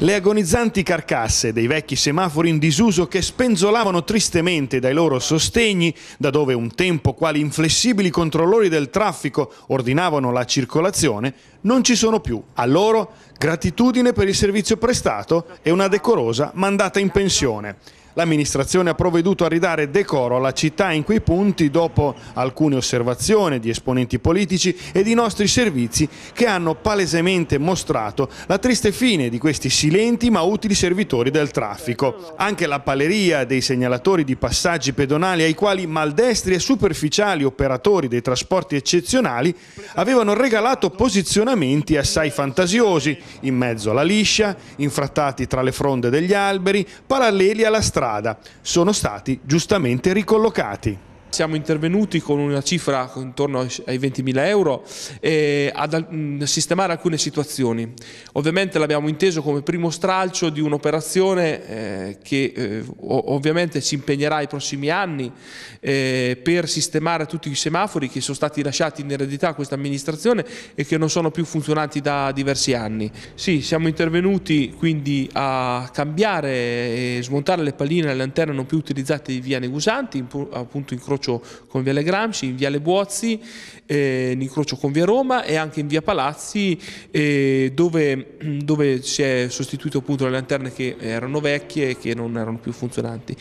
Le agonizzanti carcasse dei vecchi semafori in disuso che spenzolavano tristemente dai loro sostegni, da dove un tempo quali inflessibili controllori del traffico ordinavano la circolazione, non ci sono più. A loro gratitudine per il servizio prestato e una decorosa mandata in pensione. L'amministrazione ha provveduto a ridare decoro alla città in quei punti dopo alcune osservazioni di esponenti politici e di nostri servizi che hanno palesemente mostrato la triste fine di questi silenti ma utili servitori del traffico. Anche la paleria dei segnalatori di passaggi pedonali ai quali maldestri e superficiali operatori dei trasporti eccezionali avevano regalato posizionamenti assai fantasiosi in mezzo alla liscia, infrattati tra le fronde degli alberi, paralleli alla strada strada sono stati giustamente ricollocati siamo intervenuti con una cifra intorno ai 20.000 euro eh, ad mh, mm, sistemare alcune situazioni. Ovviamente l'abbiamo inteso come primo stralcio di un'operazione eh, che eh, ovviamente ci impegnerà i prossimi anni eh, per sistemare tutti i semafori che sono stati lasciati in eredità a questa amministrazione e che non sono più funzionanti da diversi anni. Sì, siamo intervenuti quindi a cambiare e smontare le palline e le lanterne non più utilizzate di via Negusanti, appunto incrocio incrocio con Viale Gramsci, in Viale Buozzi, eh, in incrocio con Via Roma e anche in Via Palazzi eh, dove, dove, si è sostituito appunto le lanterne che erano vecchie e che non erano più funzionanti.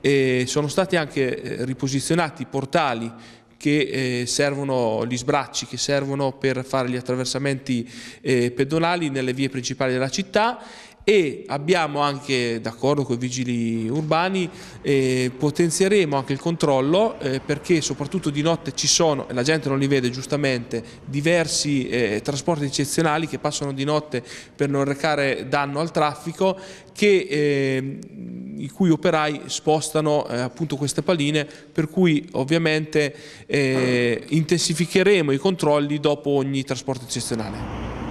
E sono stati anche eh, riposizionati i portali che eh, servono gli sbracci, che servono per fare gli attraversamenti eh, pedonali nelle vie principali della città e abbiamo anche, d'accordo con i vigili urbani, eh, potenzieremo anche il controllo eh, perché soprattutto di notte ci sono, e la gente non li vede giustamente, diversi eh, trasporti eccezionali che passano di notte per non recare danno al traffico che, ehm, i cui operai spostano eh, appunto queste paline per cui ovviamente eh, intensificheremo i controlli dopo ogni trasporto eccezionale.